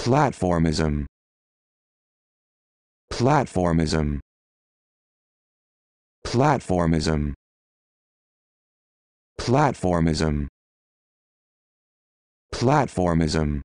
Platformism. Platformism. Platformism. Platformism. Platformism.